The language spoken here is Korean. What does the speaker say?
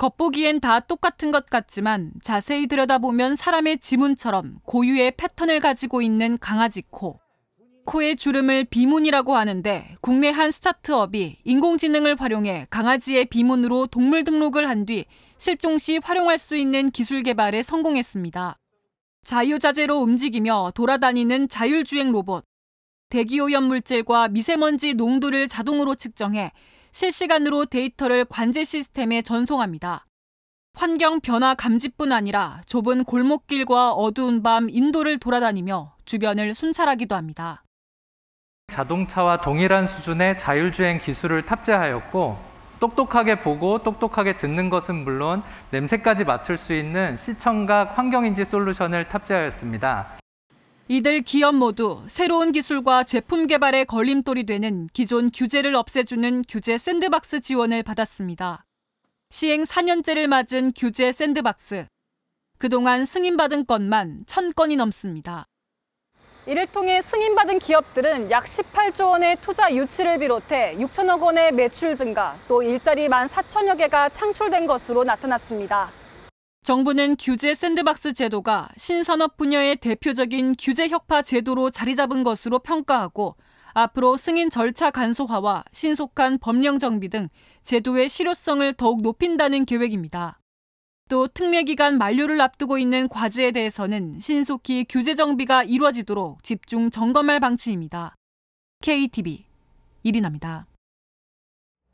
겉보기엔 다 똑같은 것 같지만 자세히 들여다보면 사람의 지문처럼 고유의 패턴을 가지고 있는 강아지 코. 코의 주름을 비문이라고 하는데 국내 한 스타트업이 인공지능을 활용해 강아지의 비문으로 동물 등록을 한 뒤 실종 시 활용할 수 있는 기술 개발에 성공했습니다. 자유자재로 움직이며 돌아다니는 자율주행 로봇. 대기오염 물질과 미세먼지 농도를 자동으로 측정해 실시간으로 데이터를 관제 시스템에 전송합니다. 환경 변화 감지뿐 아니라 좁은 골목길과 어두운 밤 인도를 돌아다니며 주변을 순찰하기도 합니다. 자동차와 동일한 수준의 자율주행 기술을 탑재하였고 똑똑하게 보고 똑똑하게 듣는 것은 물론 냄새까지 맡을 수 있는 시청각 환경인지 솔루션을 탑재하였습니다. 이들 기업 모두 새로운 기술과 제품 개발에 걸림돌이 되는 기존 규제를 없애주는 규제 샌드박스 지원을 받았습니다. 시행 4년째를 맞은 규제 샌드박스. 그동안 승인받은 건만 1000건이 넘습니다. 이를 통해 승인받은 기업들은 약 18조 원의 투자 유치를 비롯해 6천억 원의 매출 증가, 또 일자리 1만 4천여 개가 창출된 것으로 나타났습니다. 정부는 규제 샌드박스 제도가 신산업 분야의 대표적인 규제 혁파 제도로 자리 잡은 것으로 평가하고 앞으로 승인 절차 간소화와 신속한 법령 정비 등 제도의 실효성을 더욱 높인다는 계획입니다. 또 특례 기간 만료를 앞두고 있는 과제에 대해서는 신속히 규제 정비가 이루어지도록 집중 점검할 방침입니다. KTV 이리나입니다.